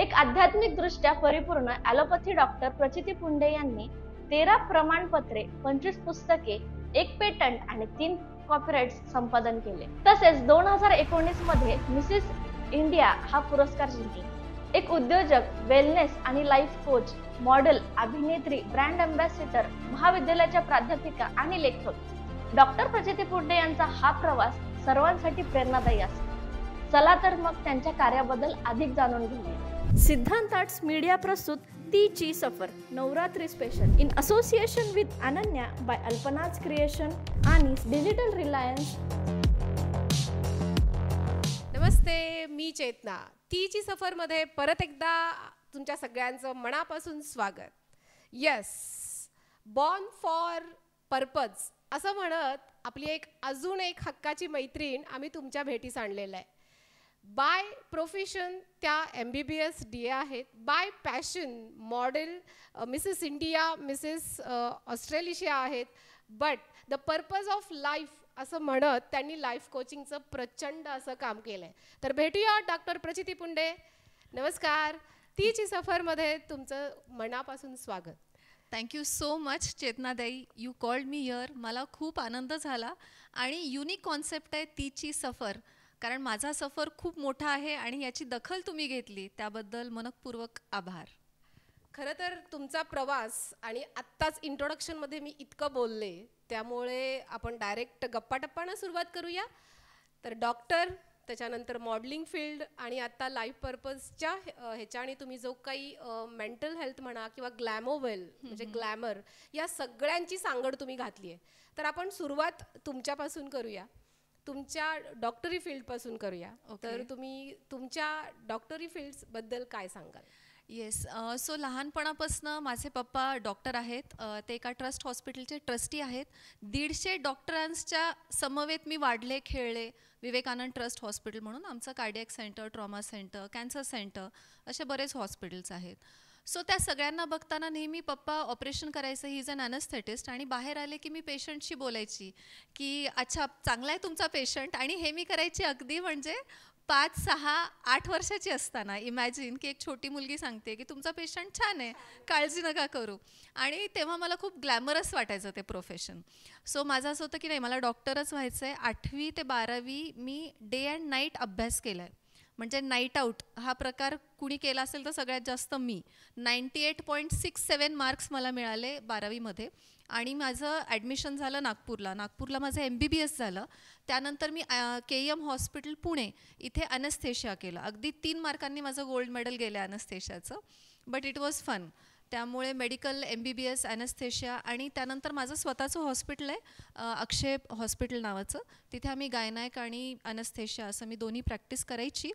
एक आध्यात्मिक दृष्ट्या परिपूर्ण ॲलोपॅथी डॉक्टर प्रचिती पुंडे यांनी तेरा प्रमाणपत्रे पंचवीस पुस्तके एक पेटंट आणि तीन कॉपीराइट संपादन केले तसेच दोन हजार एकोणीस मध्ये मिसेस इंडिया हा पुरस्कार जिंकला एक उद्योजक वेलनेस आणि लाईफ कोच मॉडेल अभिनेत्री ब्रँड अँबॅसिडर महाविद्यालयाच्या प्राध्यापिका आणि लेखक डॉक्टर प्रचिती पुंडे यांचा हा प्रवास सर्वांसाठी प्रेरणादायी असतो चला तर मग त्यांच्या कार्याबद्दल अधिक जाणून घेऊया सिद्धांत आर्ट्स मीडिया प्रस्तुत तीची सफर Navratri special in association with Ananya by Alpana's creation आणि डिजिटल रिलायन्स नमस्ते मी चेतना तीची सफरमध्ये परत एकदा तुमच्या सगळ्यांचं मनापासून स्वागत यस बॉर्न फॉर पर्पज असं म्हणत आपली एक अजून एक हक्काची मैत्रीण आम्ही तुमच्या भेटीस आणलेलं आहे बाय प्रोफेशन त्या M B B S D A आहेत by passion model Mrs India Mrs Australasia आहेत but the purpose of life असं म्हणत त्यांनी लाईफ कोचिंगचं प्रचंड असं काम केलं आहे तर भेटूया डॉक्टर प्रचिती पुंडे नमस्कार तीची सफरमध्ये तुमचं मनापासून स्वागत थँक्यू सो मच चेतनादाई यू कॉल्ड मी हिअर मला खूप आनंद झाला आणि युनिक कॉन्सेप्ट आहे तीची सफर कारण माझा सफर खूप मोठा आहे आणि याची दखल तुम्ही घेतली त्याबद्दल मनपूर्वक आभार खरं तर तुमचा प्रवास आणि आत्ताच इंट्रोडक्शनमध्ये मी इतकं बोलले त्यामुळे आपण डायरेक्ट गप्पाटप्पानं सुरुवात करूया तर डॉक्टर त्याच्यानंतर मॉडलिंग फील्ड आणि आत्ता लाईफ पर्पजच्या ह्याच्या आणि तुम्ही जो काही मेंटल हेल्थ म्हणा किंवा ग्लॅमोवेल म्हणजे ग्लॅमर या सगळ्यांची सांगड तुम्ही घातली आहे तर आपण सुरुवात तुमच्यापासून करूया तुमच्या डॉक्टरी फील्डपासून करूया okay. तर तुम्ही तुमच्या डॉक्टरी फील्डबद्दल काय सांगाल येस सो लहानपणापासनं माझे पप्पा डॉक्टर आहेत ते एका ट्रस्ट हॉस्पिटलचे ट्रस्टी आहेत दीडशे डॉक्टरांच्या समवेत मी वाढले खेळले विवेकानंद ट्रस्ट हॉस्पिटल म्हणून आमचं cardiac centre trauma centre cancer centre असे बरेच हॉस्पिटल्स आहेत सो त्या सगळ्यांना बघताना नेहमी पप्पा ऑपरेशन करायचं ही इज अन अनस्थेटिस्ट आणि बाहेर आले की मी पेशंटशी बोलायची की अच्छा चांगला आहे तुमचा पेशंट आणि हे मी करायची अगदी म्हणजे पाच सहा आठ वर्षाची असताना इमॅजिन की एक छोटी मुलगी सांगते की तुमचा पेशंट छान आहे काळजी नका करू आणि तेव्हा मला खूप ग्लॅमरस वाटायचं ते प्रोफेशन सो माझं असं होतं की नाही मला डॉक्टरच व्हायचं आहे आठवी ते बारावी मी डे अँड नाईट अभ्यास केला आहे म्हणजे नाईट आऊट हा प्रकार कुणी केला असेल तर सगळ्यात जास्त मी ninety eight point six seven marks मला मिळाले बारावीमध्ये आणि माझं ॲडमिशन झालं नागपूरला नागपूरला माझं एम बी बी एस झालं त्यानंतर मी के एम हॉस्पिटल पुणे इथे अनस्थेशिया केलं अगदी तीन मार्कांनी माझं गोल्ड मेडल गेलं अनस्थेशियाचं बट इट वॉज फन त्यामुळे medical M B B S anaesthesia आणि त्यानंतर माझं स्वतःचं हॉस्पिटल आहे अक्षय हॉस्पिटल नावाचं तिथे आम्ही गायनायक आणि अनस्थेशिया असं मी दोन्ही प्रॅक्टिस करायची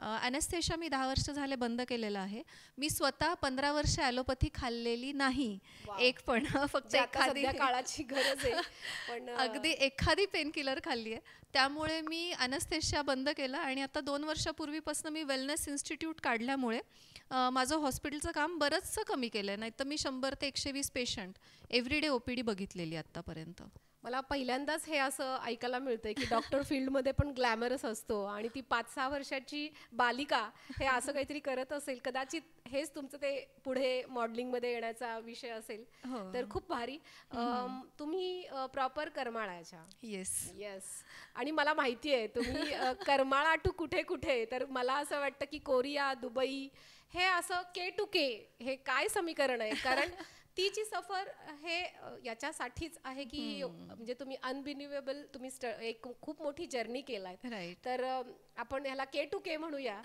ॲनेस्थेशिया मी दहा वर्ष झाले बंद केलेलं आहे मी स्वतः पंधरा वर्ष ॲलोपॅथी खाल्लेली नाही एक पण फक्त म्हणजे एखादी काळाची गरज आहे पण अगदी एखादी पेनकिलर खाल्ली आहे त्यामुळे मी अनस्थेशिया बंद केला आणि आता दोन वर्षापूर्वीपासून मी वेलनेस इन्स्टिट्यूट काढल्यामुळे माझं हॉस्पिटलचं काम बरंचसं कमी केलं आहे तर मी शंभर ते एकशे वीस patient everyday O P D बघितलेली आत्तापर्यंत मला पहिल्यांदाच हे असं ऐकायला मिळतंय की डॉक्टर फील्डमध्ये पण ग्लॅमरस असतो आणि ती पाच सहा वर्षाची बालिका हे असं काहीतरी करत असेल कदाचित हेच तुमचं ते पुढे मध्ये येण्याचा विषय असेल हो. तर खूप भारी तुम्ही प्रॉपर करमाळाच्या येस येस आणि मला माहिती आहे तुम्ही करमाळा टू कुठे कुठे तर मला असं वाटतं की कोरिया दुबई हे असं के टू के हे काय समीकरण आहे कारण तिची सफर हे याच्यासाठीच आहे की म्हणजे तुम्ही अनबिनिवेबल तुम्ही एक खूप मोठी जर्नी केलाय तर आपण ह्याला के टू के म्हणूया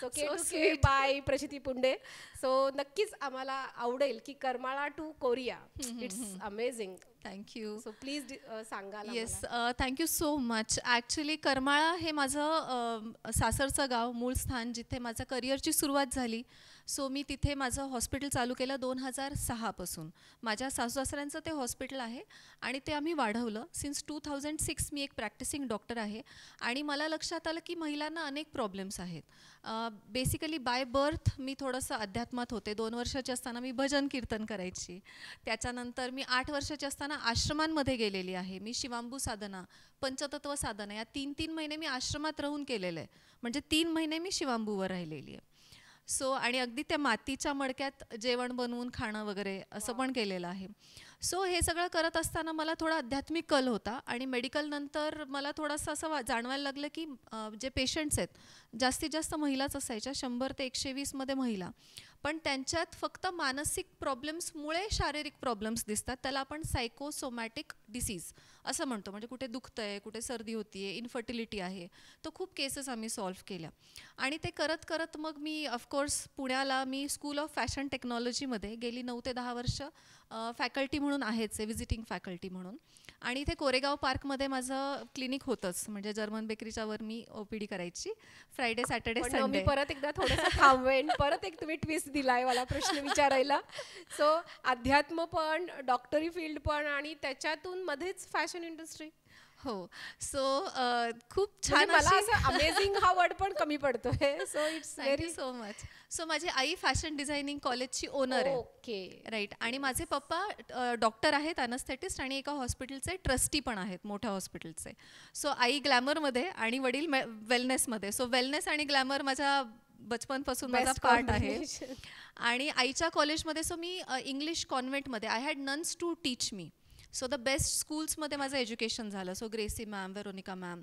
so K to K by Prachiti Punde so नक्कीच आम्हाला आवडेल की Karmala to Korea it's amazing thank you so please सांगा yes thank you so much actually Karmala हे माझं सासरचं गाव मूळ स्थान जिथे माझ्या करिअरची सुरुवात झाली सो मी तिथे माझं हॉस्पिटल चालू केलं दोन हजार सहापासून माझ्या सासऱ्यांचं ते हॉस्पिटल आहे आणि ते आम्ही वाढवलं सिन्स टू थाउजंड सिक्स मी एक प्रॅक्टिसिंग डॉक्टर आहे आणि मला लक्षात आलं की महिलांना अनेक प्रॉब्लेम्स आहेत बेसिकली बाय बर्थ मी थोडंसं अध्यात्मात होते दोन वर्षाची असताना मी भजन कीर्तन करायची त्याच्यानंतर मी आठ वर्षाची असताना आश्रमांमध्ये गेलेली आहे मी शिवांबू साधना पंचतत्व साधना या तीन तीन महिने मी आश्रमात राहून केलेलं आहे म्हणजे तीन महिने मी शिवांबूवर राहिलेली आहे सो आणि अगदी त्या मातीच्या मडक्यात जेवण बनवून खाणं वगैरे असं पण केलेलं आहे सो हे सगळं करत असताना मला थोडा आध्यात्मिक कल होता आणि मेडिकलनंतर मला थोडंसं असं वा जाणवायला लागलं की जे पेशंट्स आहेत जास्तीत जास्त महिलाच असायच्या शंभर ते एकशे वीसमध्ये महिला पण त्यांच्यात फक्त मानसिक प्रॉब्लेम्समुळे शारीरिक प्रॉब्लेम्स दिसतात त्याला आपण सायकोसोमॅटिक डिसीज असं म्हणतो म्हणजे कुठे दुखतं आहे कुठे सर्दी होती आहे इनफर्टिलिटी आहे तो खूप केसेस आम्ही सॉल्व्ह केल्या आणि ते करत करत मग मी ऑफकोर्स पुण्याला मी स्कूल ऑफ फॅशन टेक्नॉलॉजीमध्ये गेली नऊ ते दहा वर्ष फॅकल्टी म्हणून आहेच आहे व्हिजिटिंग फॅकल्टी म्हणून आणि इथे कोरेगाव पार्कमध्ये माझं क्लिनिक होतंच म्हणजे जर्मन बेकरीच्या वर मी ओपीडी करायची फ्रायडे सॅटर्डे मी परत एकदा थोडंसं थांबवेन परत एक तुम्ही ट्विस्ट दिलाय मला प्रश्न विचारायला सो अध्यात्म पण डॉक्टरी फील्ड पण आणि त्याच्यातून मध्येच फॅशन इंडस्ट्री हो सो खूप म्हणजे छान अमेझिंग हा वर्ड पण कमी पडतोय so it's very so much so माझी आई फॅशन डिझायनिंग कॉलेजची ओनर आहे ओके राईट आणि माझे पप्पा डॉक्टर आहेत अनस्थेटिस्ट आणि एका हॉस्पिटलचे ट्रस्टी पण आहेत मोठ्या हॉस्पिटलचे सो आई ग्लॅमरमध्ये आणि वडील वेलनेसमध्ये सो वेलनेस आणि ग्लॅमर माझ्या बचपनपासून माझा पार्ट आहे आणि आईच्या कॉलेजमध्ये सो मी इंग्लिश कॉन्व्हेंटमध्ये I had nuns to teach me so the best स्कूल्समध्ये माझं एज्युकेशन झालं so Gracy ma'am Veronica ma'am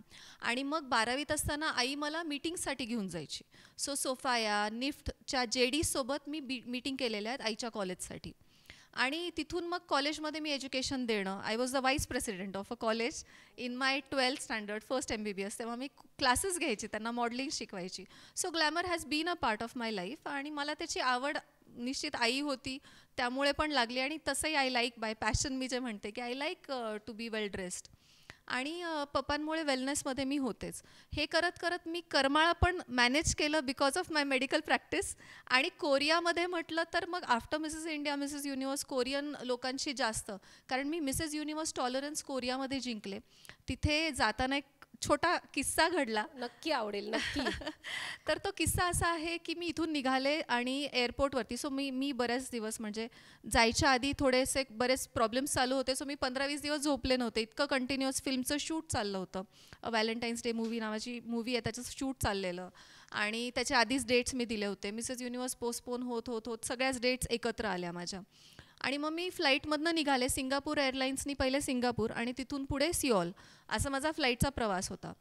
आणि मग बारावीत असताना आई मला मिटिंगसाठी घेऊन जायची सो सोफाया निफ्टच्या जे डीसोबत मी बी मिटिंग केलेल्या आहेत आईच्या कॉलेजसाठी आणि तिथून मग कॉलेजमध्ये मी एज्युकेशन देणं I was the vice president of a college in my twelfth standard first M B B S तेव्हा मी क्लासेस घ्यायची त्यांना मॉडेलिंग शिकवायची so glamour has been a part of my life आणि मला त्याची आवड निश्चित आई होती त्यामुळे पण लागली आणि तसंही आय लाईक बाय पॅशन मी जे म्हणते की I like to be well dressed आणि uh, पप्पांमुळे वेलनेसमध्ये मी होतेच हे करत करत मी करमाळा पण मॅनेज केलं because of my medical practice आणि कोरियामध्ये म्हटलं तर मग after Mrs India Mrs Universe Korean लोकांशी जास्त कारण मी मिसेस युनिवर्स टॉलरन्स कोरियामध्ये जिंकले तिथे जाताना एक छोटा किस्सा घडला नक्की आवडेल नक्की तर तो किस्सा असा आहे की मी इथून निघाले आणि एअरपोर्टवरती सो मी मी बरेच दिवस म्हणजे जायच्या आधी थोडेसे बरेच प्रॉब्लेम्स चालू होते सो मी पंधरा वीस दिवस झोपले नव्हते इतकं कंटिन्युअस फिल्मचं शूट चाललं होतं व्हॅलेंटाईन्स डे मूवी नावाची मूवी आहे त्याचं शूट चाललेलं आणि त्याच्या आधीच डेट्स मी दिले होते मिसेस युनिवर्स पोस्टपोन होत होत होत सगळ्याच डेट्स एकत्र आल्या माझ्या आणि मग मी फ्लाईटमधनं निघाले सिंगापूर एअरलाईन्सनी पहिले सिंगापूर आणि तिथून पुढे सिओल असा माझा फ्लाईटचा प्रवास होता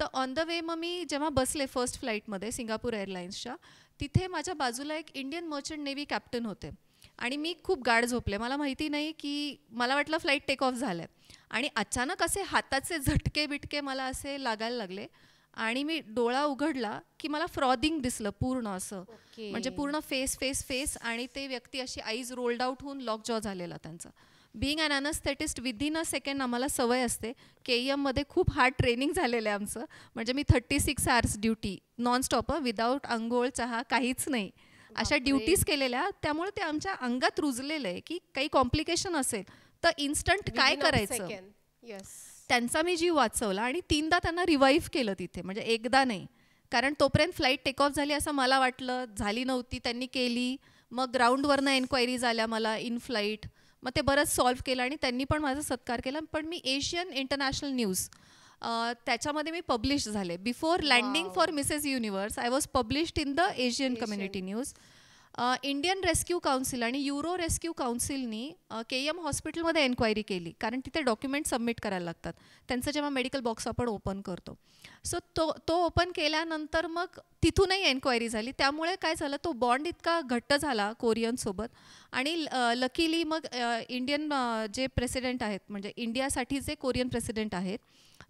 तर ऑन द वे मग मी जेव्हा बसले फर्स्ट फ्लाईटमध्ये सिंगापूर एअरलाईन्सच्या तिथे माझ्या बाजूला एक इंडियन मर्चंट नेव्ही कॅप्टन होते आणि मी खूप गाढ झोपले मला माहिती नाही की मला वाटलं फ्लाईट टेक ऑफ झालं आहे आणि अचानक असे हाताचे झटके बिटके मला असे लागायला लागले आणि मी डोळा उघडला की मला फ्रॉदिंग दिसलं पूर्ण असं म्हणजे पूर्ण फेस फेस फेस आणि ते व्यक्ती अशी आईज रोल्ड आउट होऊन लॉक जॉ झालेला त्यांचा being an anaesthetist within a second आम्हाला सवय असते के ई e एममध्ये खूप हार्ड ट्रेनिंग झालेलं आहे आमचं म्हणजे मी thirty six hours duty nonstop without अंघोळ चहा काहीच नाही अशा ड्युटीज केलेल्या त्यामुळे ते आमच्या अंगात रुजलेलं आहे की काही कॉम्प्लिकेशन असेल तर इन्स्टंट काय करायचं त्यांचा मी जीव वाचवला आणि तीनदा त्यांना रिवाईव्ह केलं तिथे म्हणजे एकदा नाही कारण तोपर्यंत फ्लाईट टेक ऑफ झाली असं मला वाटलं झाली नव्हती त्यांनी केली मग ग्राउंडवरनं एन्क्वायरी झाल्या मला इन फ्लाईट मग ते बरंच सॉल्व्ह केलं आणि त्यांनी पण माझा सत्कार केला पण मी एशियन इंटरनॅशनल न्यूज त्याच्यामध्ये मी पब्लिश झाले before landing for Mrs Universe I was published in the Asian community news Indian rescue council आणि युरो रेस्क्यू काउन्सिलनी के एम हॉस्पिटलमध्ये एन्क्वायरी केली कारण तिथे डॉक्युमेंट सबमिट करायला लागतात त्यांचं जेव्हा मेडिकल बॉक्स आपण ओपन करतो सो तो तो ओपन केल्यानंतर मग तिथूनही एन्क्वायरी झाली त्यामुळे काय झालं तो बॉन्ड इतका घट्ट झाला कोरियनसोबत आणि लकीली मग इंडियन जे प्रेसिडेंट आहेत म्हणजे इंडियासाठी जे कोरियन प्रेसिडेंट आहेत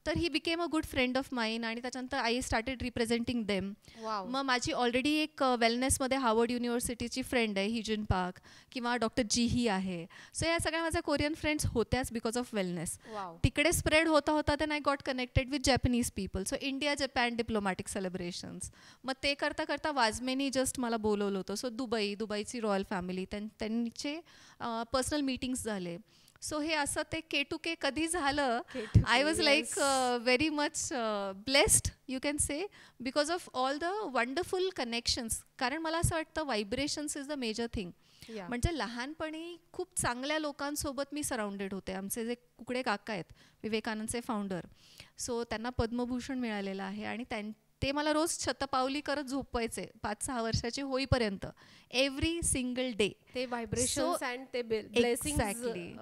तर he became a good friend of mine आणि त्याच्यानंतर आय स्टार्टेड रिप्रेझेंटिंग देम मग माझी ऑलरेडी एक वेलनेसमध्ये हार्वर्ड युनिव्हर्सिटीची फ्रेंड आहे हिजिन पार्क किंवा डॉक्टर जी ही आहे सो या सगळ्या माझ्या कोरियन फ्रेंड्स होत्याच बिकॉज ऑफ वेलनेस तिकडे स्प्रेड होता होता then I got connected with Japanese people so India Japan diplomatic celebrations मग ते करता करता वाजमेनी जस्ट मला बोलवलं होतं सो दुबई दुबईची रॉयल फॅमिली त्यां त्यांचे पर्सनल मीटिंग्स झाले सो हे असं ते के टू के कधी झालं I was like very much blessed you can say because of all the wonderful connections कारण मला असं वाटतं vibrations is the major thing म्हणजे लहानपणी खूप चांगल्या लोकांसोबत मी सराउंडेड होते आमचे जे कुकडे काका आहेत विवेकानंदचे फाउंडर सो त्यांना पद्मभूषण मिळालेलं आहे आणि त्यां ते मला रोज शतपावली करत झोपायचे पाच सहा वर्षाचे होईपर्यंत एव्हरी सिंगल डे ते व्हायब्रेशन एक्झॅक्टली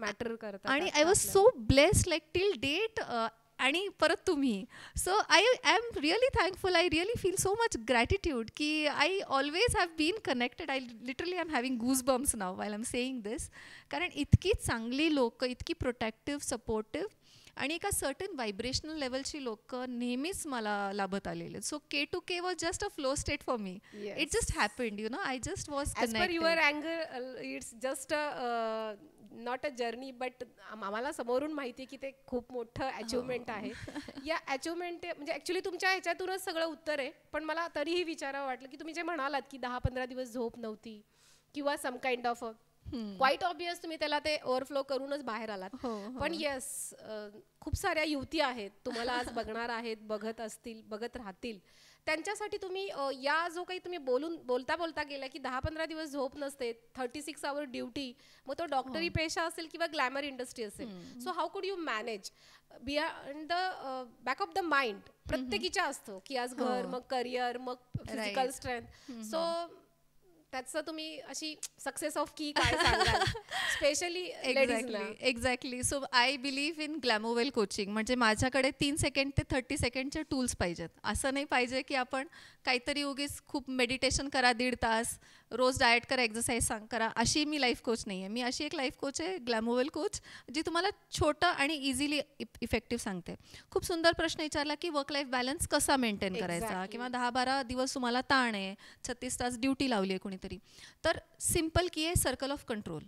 मॅटर करत आणि I was so blessed like till date आणि परत तुम्ही so I I am really thankful I really feel so much gratitude की I always have been connected I literally I am having goose bumps now I am saying this कारण इतकी चांगली लोक इतकी protective supportive आणि एका certain vibrational लेवलची लोक नेहमीच मला लाभत आलेले so K to K was just a flow state for me it just happened you know I just was your अँगर it's just a not a journey but आम्हाला समोरून माहिती आहे की ते खूप मोठं अचिव्हमेंट हो. आहे या अचिव्हमेंट म्हणजे ॲक्च्युली तुमच्या ह्याच्यातूनच सगळं उत्तर आहे पण मला तरीही विचारावं वाटलं की तुम्ही जे म्हणालात की दहा पंधरा दिवस झोप नव्हती किंवा some kind of quite obvious तुम्ही त्याला ते ओव्हरफ्लो करूनच बाहेर आलात हो, हो. पण येस खूप साऱ्या युवती आहेत तुम्हाला आज बघणार आहेत बघत असतील बघत राहतील त्यांच्यासाठी तुम्ही या जो काही तुम्ही बोलून बोलता बोलता गेला की दहा पंधरा दिवस झोप नसते थर्टी सिक्स आवर ड्युटी मग तो डॉक्टरी हो. पेशा असेल किंवा ग्लॅमर इंडस्ट्री असेल so how could you manage beyond the back of the mind प्रत्येकीच्या असतो की आज घर मग करिअर मग फिजिकल स्ट्रेंथ सो त्याचं तुम्ही अशी सक्सेस ऑफ की काय specially exactly exactly so I believe in Glamowell coaching म्हणजे माझ्याकडे तीन सेकंड ते थर्टी सेकंडचे टूल्स पाहिजेत असं नाही पाहिजे की आपण काहीतरी उगीच खूप मेडिटेशन करा दीड तास रोज डाएट करा एक्सरसाइज सांग करा अशी मी लाईफ कोच नाही आहे मी अशी एक लाईफ कोच आहे ग्लॅमोवेल कोच जी तुम्हाला छोटं आणि इझिली इफेक्टिव्ह सांगते खूप सुंदर प्रश्न विचारला की वर्क लाईफ बॅलन्स कसा मेंटेन करायचा किंवा दहा बारा दिवस तुम्हाला ताण आहे छत्तीस तास ड्युटी लावली आहे कोणीतरी तर सिम्पल की आहे circle of control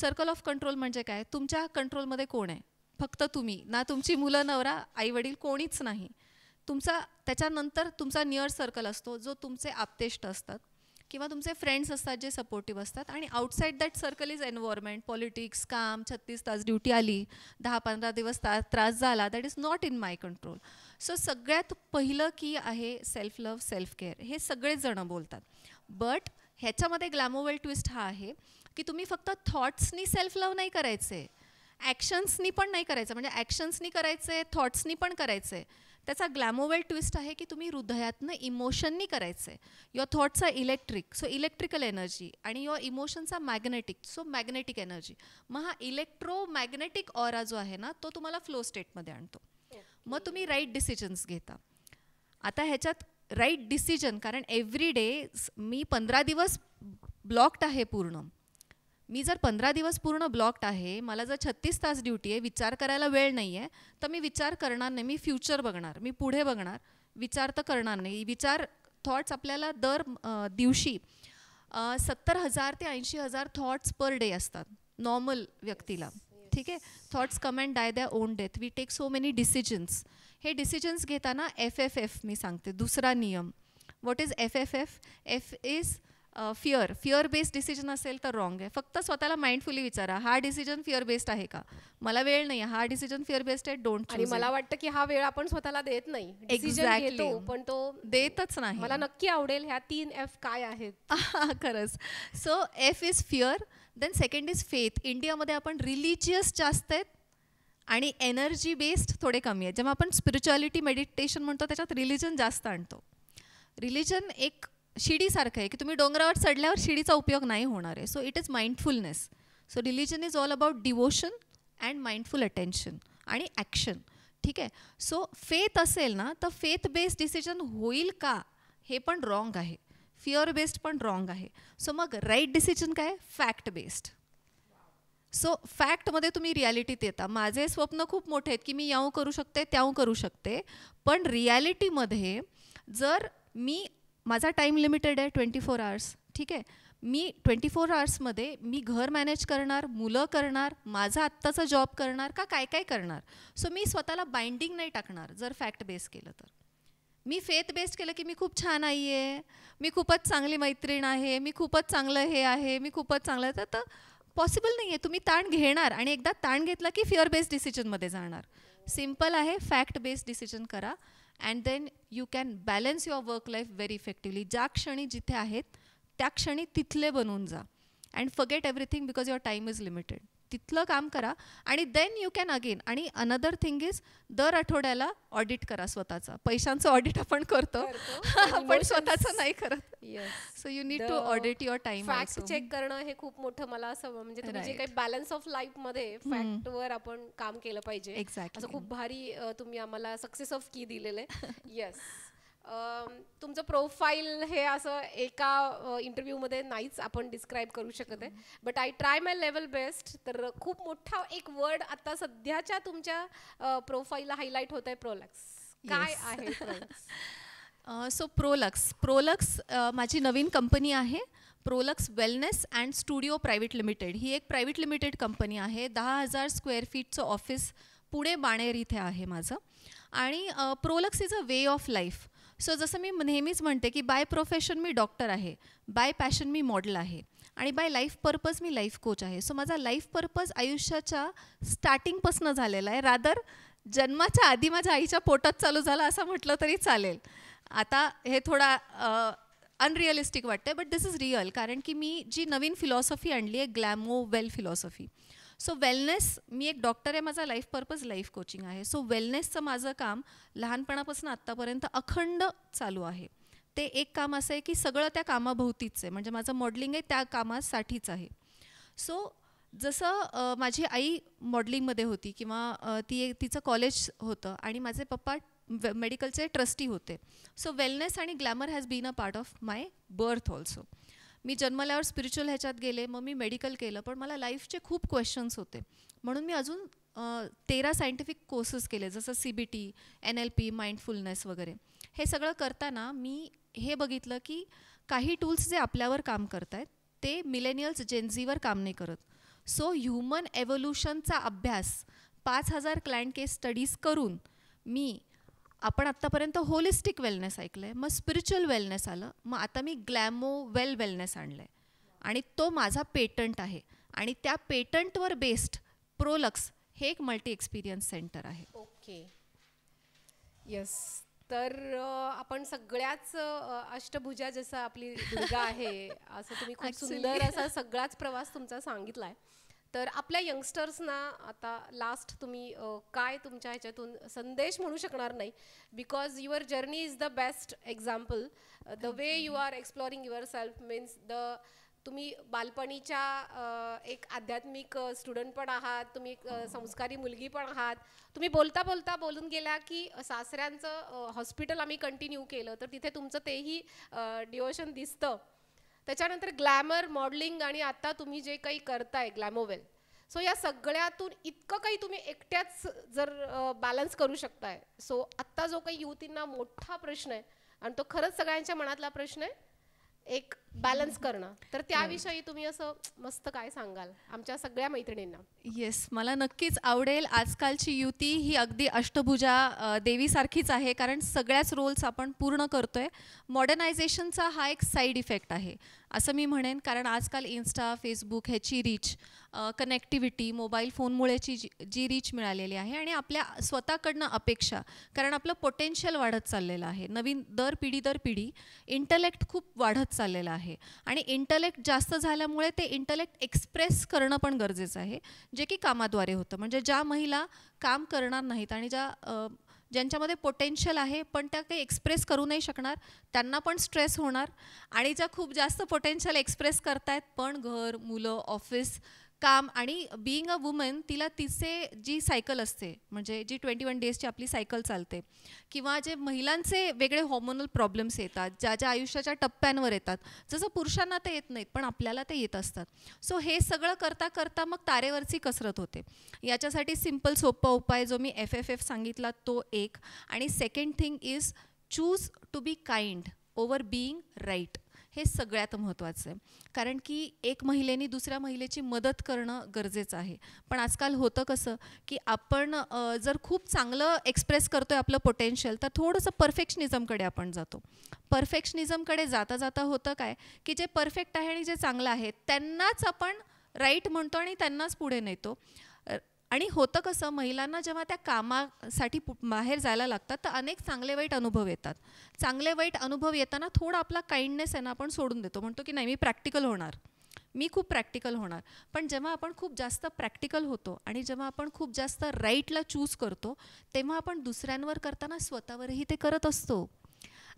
circle of control म्हणजे काय तुमच्या कंट्रोलमध्ये कोण आहे फक्त तुम्ही ना तुमची मुलं नवरा आई वडील कोणीच नाही तुमचा त्याच्यानंतर तुमचा नियर सर्कल असतो जो तुमचे आपतेष्ट असतात किंवा तुमचे फ्रेंड्स असतात जे सपोर्टिव्ह असतात आणि outside that circle is environment politics काम छत्तीस तास ड्युटी आली दहा पंधरा दिवस ता त्रास झाला that is not in my control so सगळ्यात पहिलं की आहे सेल्फ लव सेल्फ केअर हे सगळेच जण बोलतात बट ह्याच्यामध्ये ग्लॅमोवेल ट्विस्ट हा आहे की तुम्ही फक्त थॉट्सनी सेल्फ लव नाही करायचे ॲक्शन्सनी पण नाही करायचं म्हणजे ॲक्शन्सनी करायचे थॉट्सनी पण करायचे त्याचा ग्लॅमोवेल ट्विस्ट आहे की तुम्ही हृदयातनं इमोशननी करायचं आहे your thoughts are electric so electrical energy आणि your emotions are magnetic so magnetic energy मग हा इलेक्ट्रोमॅग्नेटिक ऑरा जो आहे ना तो तुम्हाला फ्लो स्टेटमध्ये आणतो मग तुम्ही राईट डिसिजन्स घेता आता ह्याच्यात राईट डिसिजन कारण एव्हरी डे मी पंधरा दिवस ब्लॉक्ड आहे पूर्ण मी जर पंधरा दिवस पूर्ण ब्लॉक्ड आहे मला जर छत्तीस तास ड्युटी आहे विचार करायला वेळ नाही आहे तर मी विचार करणार नाही मी फ्युचर बघणार मी पुढे बघणार विचार तर करणार नाही विचार थॉट्स आपल्याला दर दिवशी सत्तर हजार ते ऐंशी हजार थॉट्स पर डे असतात नॉर्मल व्यक्तीला ठीक आहे thoughts come and die their own death we take so many decisions हे डिसिजन्स घेताना एफ एफ एफ मी सांगते दुसरा नियम what is F F F F is fear fear based decision असेल तर रॉंग आहे फक्त स्वतःला माइंडफुली विचारा हा डिसिजन फिअर बेस्ड आहे का मला वेळ नाही हा डिसिजन फिअर बेस्ड आहे डोंट आणि मला वाटतं की हा वेळ आपण स्वतःला देत नाही एक्झॅक्टली पण तो देतच नाही मला नक्की आवडेल ह्या तीन एफ काय आहेत खरंच so F is fear then second is faith इंडियामध्ये आपण रिलिजियस जास्त आहेत आणि एनर्जी बेस्ड थोडे कमी आहेत जेव्हा आपण स्पिरिच्युअलिटी मेडिटेशन म्हणतो त्याच्यात रिलिजन जास्त आणतो रिलिजन एक शिडीसारखं आहे की तुम्ही डोंगरावर चढल्यावर शिडीचा उपयोग नाही होणार आहे so it is mindfulness so religion is all about devotion and mindful attention आणि ॲक्शन ठीक आहे सो फेथ असेल ना तर फेथ बेस्ड डिसिजन होईल का हे पण रॉंग आहे फिअर बेस्ड पण रॉंग आहे सो मग राईट डिसिजन काय फॅक्ट बेस्ड सो फॅक्टमध्ये तुम्ही रियालिटीत येता माझे स्वप्न खूप मोठे आहेत की मी याऊ करू शकते त्याऊ करू शकते पण रियालिटीमध्ये जर मी माझा टाईम लिमिटेड आहे ट्वेंटी फोर आवर्स ठीक आहे मी ट्वेंटी फोर आवर्समध्ये मी घर मॅनेज करणार मुलं करणार माझा आत्ताचा जॉब करणार का काय काय करणार सो मी स्वतःला बाइंडिंग नाही टाकणार जर फॅक्ट बेस केलं तर मी फेथ बेस्ड केलं की मी खूप छान आई आहे मी खूपच चांगली मैत्रीण आहे मी खूपच चांगलं हे आहे मी खूपच चांगलं तर तर पॉसिबल नाही आहे तुम्ही ताण घेणार आणि एकदा ताण घेतला की फिअर बेस्ड डिसिजनमध्ये जाणार सिम्पल आहे फॅक्ट बेस्ड डिसिजन करा and then you can balance your work life very effectively ज्या क्षणी जिथे आहेत त्या क्षणी तिथले बनवून जा and forget everything because your time is limited तिथलं काम करा आणि देन यू कॅन अगेन आणि अनदर थिंग इज दर आठवड्याला ऑडिट करा स्वतःचा पैशांचं ऑडिट आपण करतो आपण स्वतःचं नाही करत so you need to audit your time fact check करणं हे खूप मोठं मला असं म्हणजे जे काही बॅलन्स ऑफ लाईफ मध्ये फॅक्टवर आपण काम केलं पाहिजे एक्झॅक्ट खूप भारी तुम्ही आम्हाला सक्सेस ऑफ की दिलेले आहे येस तुमचं प्रोफाईल हे असं एका इंटरव्ह्यूमध्ये नाहीच आपण डिस्क्राईब करू शकत आहे but I try my level best तर खूप मोठा एक वर्ड आता सध्याच्या तुमच्या प्रोफाईलला हायलाईट होत आहे प्रोलक्स काय आहे सो प्रोलक्स प्रोलक्स माझी नवीन कंपनी आहे Prolux wellness and studio private limited ही एक प्रायव्हेट लिमिटेड कंपनी आहे दहा हजार स्क्वेअर फीटचं ऑफिस पुणे बाणेर इथे आहे माझं आणि Prolux is a way of life so जसं मी नेहमीच म्हणते की बाय प्रोफेशन मी डॉक्टर आहे बाय पॅशन मी मॉडेल आहे आणि बाय लाईफ पर्पज मी लाईफ कोच आहे सो माझा लाईफ पर्पज आयुष्याच्या स्टार्टिंगपासनं झालेला आहे रादर जन्माच्या आधी माझ्या आईच्या पोटात चालू झाला असं म्हटलं तरी चालेल आता हे थोडा अनरिअलिस्टिक वाटतं बट दिस इज रिअल कारण की मी जी नवीन फिलॉसॉफी आणली आहे Glamowell philosophy so wellness मी एक डॉक्टर आहे माझा लाईफ पर्पज लाईफ कोचिंग आहे सो वेलनेसचं माझं काम लहानपणापासून आत्तापर्यंत अखंड चालू आहे ते एक काम असं आहे की सगळं त्या कामाभोवतीच आहे म्हणजे माझं मॉडलिंग आहे त्या कामासाठीच आहे सो जसं माझी आई मॉडलिंगमध्ये होती किंवा ती तिचं कॉलेज होतं आणि माझे पप्पा मेडिकलचे ट्रस्टी होते सो वेलनेस आणि glamour has been a part of my birth also मी जन्मल्यावर स्पिरिच्युअल ह्याच्यात गेले मग मी मेडिकल केलं पण मला लाईफचे खूप क्वेश्चन्स होते म्हणून मी अजून तेरा सायंटिफिक कोर्सेस केले जसं C B T N L P mindfulness वगैरे हे सगळं करताना मी हे बघितलं की काही टूल्स जे आपल्यावर काम करत आहेत ते मिलेनियल्स जेन्झीवर काम नाही करत सो ह्युमन एव्होल्युशनचा अभ्यास पाच हजार क्लायंट केस स्टडीज करून मी आपण आत्तापर्यंत होलिस्टिक वेलनेस ऐकलं मग स्पिरिच्युअल वेलनेस आलं मग आता मी ग्लॅमो वेल वेलनेस आणलं आणि तो माझा पेटंट आहे आणि त्या पेटंटवर बेस्ड प्रोलक्स हे एक मल्टी एक्सपिरियन्स सेंटर आहे ओके यस तर आपण सगळ्याच अष्टभुजा जसं आपली दुर्गा आहे असं तुम्ही खूप सुंदर असा सगळाच प्रवास तुमचा सांगितलाय तर आपल्या यंगस्टर्सना आता लास्ट तुम्ही काय तुमच्या ह्याच्यातून संदेश म्हणू शकणार नाही because your journey is the best example the way you are exploring your self means the तुम्ही बालपणीच्या एक आध्यात्मिक स्टुडंट पण आहात तुम्ही एक संस्कारी मुलगी पण आहात तुम्ही बोलता बोलता बोलून गेला की सासऱ्यांचं हॉस्पिटल आम्ही कंटिन्यू केलं तर तिथे तुमचं तेही डिओशन दिसतं त्याच्यानंतर ग्लॅमर मॉडलिंग आणि आता तुम्ही जे काही करताय ग्लॅमोवेल सो या सगळ्यातून इतकं काही तुम्ही एकट्याच जर बॅलन्स करू शकताय सो आत्ता जो काही युवतींना मोठा प्रश्न आहे आणि तो खरंच सगळ्यांच्या मनातला प्रश्न आहे एक बॅलन्स mm-hmm. करणं तर त्याविषयी mm-hmm. तुम्ही असं मस्त काय सांगाल आमच्या सगळ्या मैत्रिणींना येस मला नक्कीच आवडेल आजकालची युती ही अगदी अष्टभुजा देवीसारखीच आहे कारण सगळ्याच रोल्स आपण पूर्ण करतोय मॉडर्नायझेशनचा हा एक साईड इफेक्ट आहे असं मी म्हणेन कारण आजकाल इन्स्टा फेसबुक ह्याची रीच कनेक्टिव्हिटी मोबाईल फोनमुळेची जी जी रीच मिळालेली आहे आणि आपल्या स्वतःकडनं अपेक्षा कारण आपलं पोटेन्शियल वाढत चाललेलं आहे नवीन दर पिढी दर पिढी इंटलेक्ट खूप वाढत चाललेलं आहे आहे आणि इंटलेक्ट जास्त झाल्यामुळे ते इंटलेक्ट एक्सप्रेस करणं पण गरजेचं आहे जे की कामाद्वारे होतं म्हणजे ज्या महिला काम करणार नाहीत आणि ज्या ज्यांच्यामध्ये पोटेन्शियल आहे पण त्या काही एक्सप्रेस करू नाही शकणार त्यांना पण स्ट्रेस होणार आणि ज्या खूप जास्त पोटेन्शियल एक्सप्रेस करतायत पण घर मुलं ऑफिस काम आणि बीइंग अ वुमन तिला तिचे जी सायकल असते म्हणजे जी ट्वेंटी वन डेजची आपली सायकल चालते किंवा जे महिलांचे वेगळे हॉर्मोनल प्रॉब्लेम्स येतात ज्या ज्या आयुष्याच्या टप्प्यांवर येतात जसं पुरुषांना ते येत नाहीत पण आपल्याला ते येत असतात सो हे सगळं करता करता मग तारेवरची कसरत होते याच्यासाठी सिम्पल सोपा उपाय जो मी एफ एफ एफ सांगितला तो एक आणि second thing is choose to be kind over being right हे सगळ्यात महत्त्वाचं आहे कारण की एक महिलेने दुसऱ्या महिलेची मदत करणं गरजेचं आहे पण आजकाल होतं कसं की आपण जर खूप चांगलं एक्सप्रेस करतोय आपलं पोटेन्शियल तर थोडंसं परफेक्शनिझमकडे आपण जातो परफेक्शनिझमकडे जाता जाता होतं काय की जे परफेक्ट आहे आणि जे चांगलं आहे त्यांनाच आपण राईट म्हणतो आणि त्यांनाच पुढे नेतो आणि होतं कसं महिलांना जेव्हा त्या कामासाठी बाहेर जायला लागतात तर अनेक चांगले वाईट अनुभव येतात चांगले वाईट अनुभव येताना थोडा आपला काइंडनेस आहे ना आपण सोडून देतो म्हणतो की नाही मी प्रॅक्टिकल होणार मी खूप प्रॅक्टिकल होणार पण जेव्हा आपण खूप जास्त प्रॅक्टिकल होतो आणि जेव्हा आपण खूप जास्त राईटला चूज करतो तेव्हा आपण दुसऱ्यांवर करताना स्वतःवरही ते करत असतो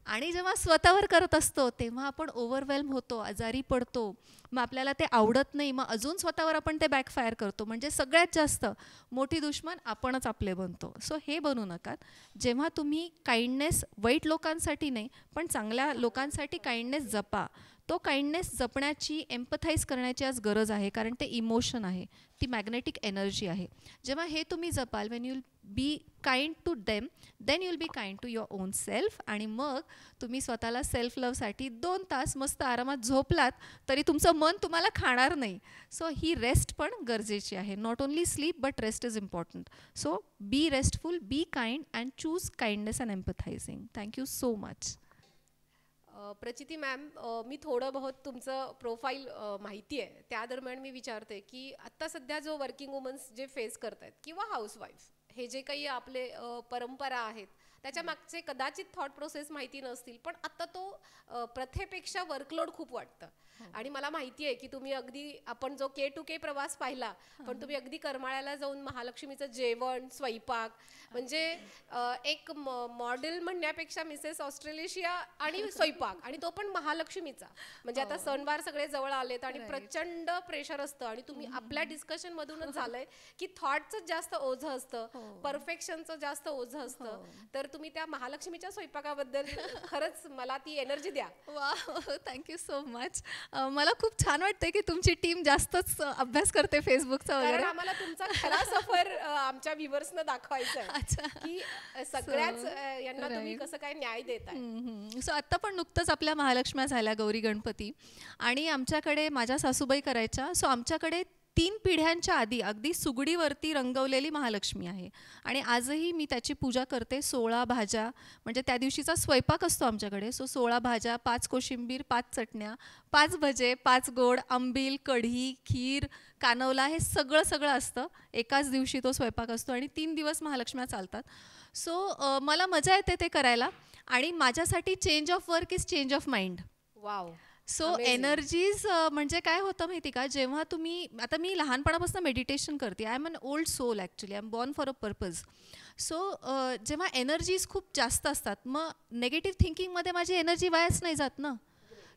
आणि जेव्हा स्वतःवर करत असतो तेव्हा आपण ओव्हरवेल्म होतो आजारी पडतो मग आपल्याला ते आवडत नाही मग अजून स्वतःवर आपण ते बॅकफायर करतो म्हणजे सगळ्यात जास्त मोठी दुश्मन आपणच आपले बनतो सो हे बनू नका जेव्हा तुम्ही काइंडनेस वाईट लोकांसाठी नाही पण चांगल्या लोकांसाठी काइंडनेस जपा तो काइंडनेस जपण्याची एम्पथाईज करण्याची आज गरज आहे कारण ते इमोशन आहे ती मॅग्नेटिक एनर्जी आहे जेव्हा हे तुम्ही जपाल when you be kind to them then will be kind to your own self आणि मग तुम्ही स्वतःला सेल्फ लवसाठी दोन तास मस्त आरामात झोपलात तरी तुमचं मन तुम्हाला खाणार नाही सो ही रेस्ट पण गरजेची आहे not only sleep but rest is important so be restful be kind and choose kindness and empathising thank you so much Prachiti ma'am मी थोडं बहुत तुमचं प्रोफाईल माहिती आहे त्या दरम्यान मी विचारते की आत्ता सध्या जो वर्किंग वुमन्स जे फेस करत आहेत किंवा हाऊसवाईफ हे जे काही आपले परंपरा आहेत त्याच्या मागचे कदाचित थॉट प्रोसेस माहिती नसतील पण आता तो प्रथेपेक्षा वर्कलोड खूप वाटतं हो. आणि मला माहिती आहे की तुम्ही अगदी आपण जो के टू के प्रवास पाहिला पण तुम्ही अगदी करमाळ्याला जाऊन महालक्ष्मीचं जेवण स्वयंपाक म्हणजे एक मॉडेल म्हणण्यापेक्षा मिसेस ऑस्ट्रेलेशिया आणि स्वयंपाक आणि तो पण महालक्ष्मीचा म्हणजे आता हो. सणवार सगळे जवळ आलेत आणि प्रचंड प्रेशर असतं आणि तुम्ही आपल्या डिस्कशन मधूनच झालंय की थॉटच जास्त ओझं असतं परफेक्शनचं हो. जास्त ओझं असतं तर तुम्ही त्या महालक्ष्मीच्या स्वयंपाकाबद्दल खरंच मला ती एनर्जी द्या वा थँक्यू सो मच मला खूप छान वाटतंय की तुमची टीम जास्तच अभ्यास करते फेसबुकचा वगैरे आम्हाला तुमचा खरा सफर आमच्या व्ह्युअर्सनं दाखवायचा सगळ्याच यांना तुम्ही कसं काय न्याय देता सो आता पण नुकतंच आपल्या महालक्ष्म्या झाल्या गौरी गणपती आणि आमच्याकडे माझ्या सासूबाई करायच्या सो आमच्याकडे तीन पिढ्यांच्या आधी अगदी सुगडीवरती रंगवलेली महालक्ष्मी आहे आणि आजही मी त्याची पूजा करते सोळा भाज्या म्हणजे त्या दिवशीचा स्वयंपाक असतो आमच्याकडे सो सोळा भाज्या पाच कोशिंबीर पाच चटण्या पाच भजे पाच गोड आंबील कढी खीर कानवला हे सगळं सगळं असतं एकाच दिवशी तो स्वयंपाक असतो आणि तीन दिवस महालक्ष्म्या चालतात सो मला मजा येते ते करायला आणि माझ्यासाठी change of work is change of mind wow so energies म्हणजे काय होतं माहिती का जेव्हा तुम्ही आता मी लहानपणापासून मेडिटेशन करते I am an old soul actually I am born for a purpose so जेव्हा एनर्जीज खूप जास्त असतात मग नेगेटिव्ह थिंकिंगमध्ये माझी एनर्जी वायाच नाही जात ना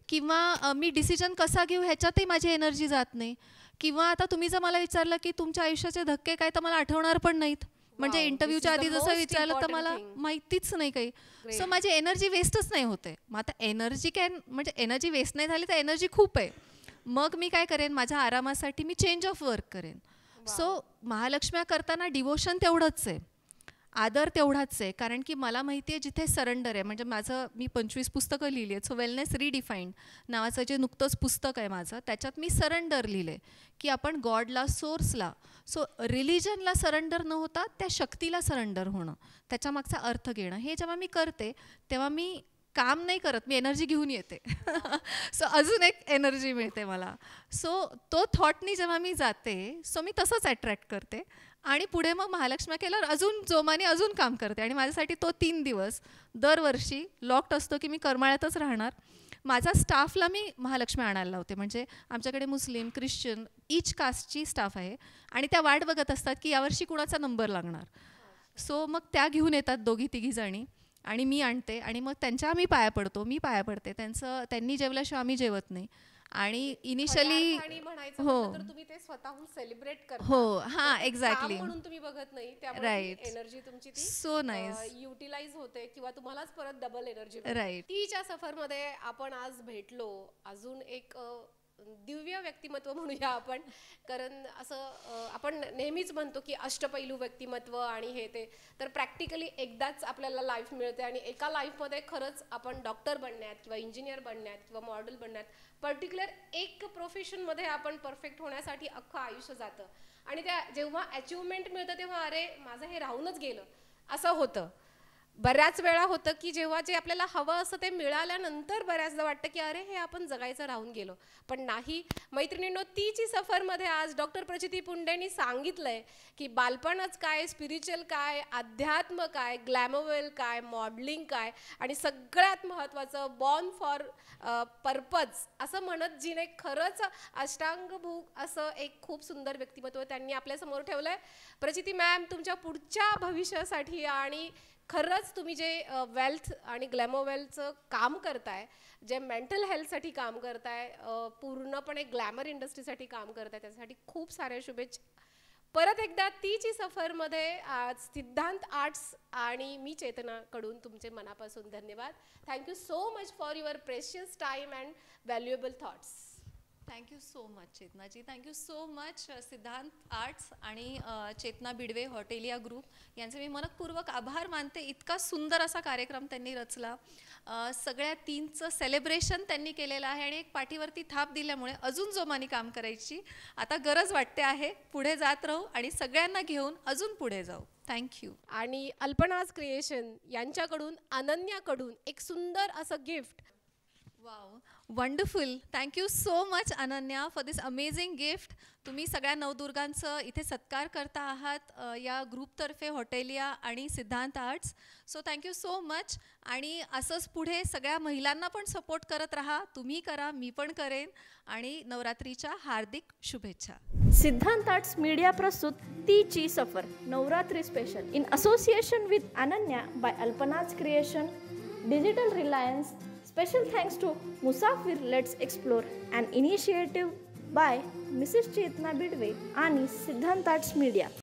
किंवा मी डिसिजन कसा घेऊ ह्याच्यातही माझी एनर्जी जात नाही किंवा आता तुम्ही जर मला विचारलं की तुमच्या आयुष्याचे धक्के काय तर मला आठवणार पण नाहीत म्हणजे इंटरव्ह्यूच्या आधी जसं विचारलं तर मला माहितीच नाही काही सो माझी एनर्जी वेस्टच नाही होते मग आता एनर्जी काय म्हणजे एनर्जी वेस्ट नाही झाली तर एनर्जी खूप आहे मग मी काय करेन माझ्या आरामासाठी मी चेंज ऑफ वर्क करेन सो महालक्ष्म्या करताना डिवोशन तेवढंच आहे आदर तेवढाच आहे कारण की मला माहिती आहे जिथे सरेंडर आहे म्हणजे माझं मी पंचवीस पुस्तकं लिहिली आहेत सो वेलनेस रिडिफाईंड नावाचं जे नुकतंच पुस्तक आहे माझं त्याच्यात मी सरेंडर लिहिले की आपण गॉडला सोर्सला सो रिलिजनला सरेंडर न होता त्या शक्तीला सरेंडर होणं त्याच्यामागचा अर्थ घेणं हे जेव्हा मी करते तेव्हा मी काम नाही करत मी एनर्जी घेऊन येते सो अजून एक एनर्जी मिळते मला सो तो थॉटनी जेव्हा मी जाते सो मी तसंच अट्रॅक्ट करते आणि पुढे मग महालक्ष्मी केल्यावर अजून जोमाने अजून काम करते आणि माझ्यासाठी तो तीन दिवस दरवर्षी लॉक्ड असतो की मी करमाळ्यातच राहणार माझा स्टाफला मी महालक्ष्मी आणायला लावते म्हणजे आमच्याकडे मुस्लिम ख्रिश्चन ईच कास्टची स्टाफ आहे आणि त्या वाट बघत असतात की यावर्षी कुणाचा नंबर लागणार सो मग त्या घेऊन येतात दोघी तिघी जणी आणि मी आणते आणि मग त्यांच्या आम्ही पाया पडतो मी पाया पडते त्यांचं त्यांनी जेवल्याशिवाय आम्ही जेवत नाही आणि इनिशियली हो तुम्ही ते स्वतःहून सेलिब्रेट करता हो हा एक्झॅक्टली म्हणून तुम्ही बघत नाही राईट एनर्जी तुमची सो नाईस युटिलाइज होते किंवा तुम्हालाच परत डबल एनर्जी राईट तीच्या सफरमध्ये आपण आज भेटलो अजून एक दिव्य व्यक्तिमत्व म्हणूया आपण कारण असं आपण नेहमीच म्हणतो की अष्टपैलू व्यक्तिमत्व आणि हे ते तर प्रॅक्टिकली एकदाच आपल्याला लाईफ मिळते आणि एका लाईफमध्ये खरंच आपण डॉक्टर बनण्यात किंवा इंजिनियर बनण्यात किंवा मॉडेल बनण्यात पर्टिक्युलर एक प्रोफेशनमध्ये आपण परफेक्ट होण्यासाठी अख्खं आयुष्य जातं आणि त्या जेव्हा अचिव्हमेंट मिळतं तेव्हा अरे माझं हे राहूनच गेलं असं होतं बऱ्याच वेळा होतं की जेव्हा जे आपल्याला हवं असं ते मिळाल्यानंतर बऱ्याचदा वाटतं की अरे हे आपण जगायचं राहून गेलो पण नाही मैत्रिणींनो तीची सफरमध्ये आज डॉक्टर प्रचिती पुंडेंनी सांगितलंय की बालपणच काय स्पिरिच्युअल काय अध्यात्म काय ग्लॅमोवेल काय मॉडलिंग काय आणि सगळ्यात महत्त्वाचं बॉर्न फॉर पर्पज असं म्हणत जिने खरंच अष्टांगभूक असं एक खूप सुंदर व्यक्तिमत्व त्यांनी आपल्यासमोर ठेवलं आहे प्रचिती मॅम तुमच्या पुढच्या भविष्यासाठी आणि खरंच तुम्ही जे वेल्थ आणि ग्लॅमोवेल्थचं काम करताय जे मेंटल हेल्थसाठी काम करताय पूर्णपणे ग्लॅमर इंडस्ट्रीसाठी काम करताय त्यासाठी खूप साऱ्या शुभेच्छा परत एकदा तीची सफरमध्ये सिद्धांत आर्ट्स आणि मी चेतनाकडून तुमचे मनापासून धन्यवाद thank you so much for your precious time and valuable thoughts thank you so much चेतनाजी thank you so much Siddhant arts आणि चेतना बिडवे हॉटेलिया ग्रुप यांचे मी मनपूर्वक आभार मानते इतका सुंदर असा कार्यक्रम त्यांनी रचला सगळ्या तीनचं सेलिब्रेशन त्यांनी केलेलं आहे आणि एक पाठीवरती थाप दिल्यामुळे अजून जोमाने काम करायची आता गरज वाटते आहे पुढे जात राहू आणि सगळ्यांना घेऊन अजून पुढे जाऊ थँक्यू आणि अल्पनाज क्रिएशन यांच्याकडून अनन्याकडून एक सुंदर असं gift wow wonderful thank you so much Ananya for this amazing gift तुम्ही सगळ्या नवदुर्गांचं इथे सत्कार करता आहात या ग्रुपतर्फे हॉटेलिया आणि Siddhant arts so thank you so much आणि असंच पुढे सगळ्या महिलांना पण सपोर्ट करत राहा तुम्ही करा मी पण करेन आणि नवरात्रीच्या हार्दिक शुभेच्छा सिद्धांत आर्ट्स मीडिया प्रस्तुत तीची सफर Navratri special in association with Ananya by Alpana's creation digital Reliance Special thanks to Musafir Let's Explore, an initiative by Mrs. Chetna Bidwe and Siddhant Arts Media.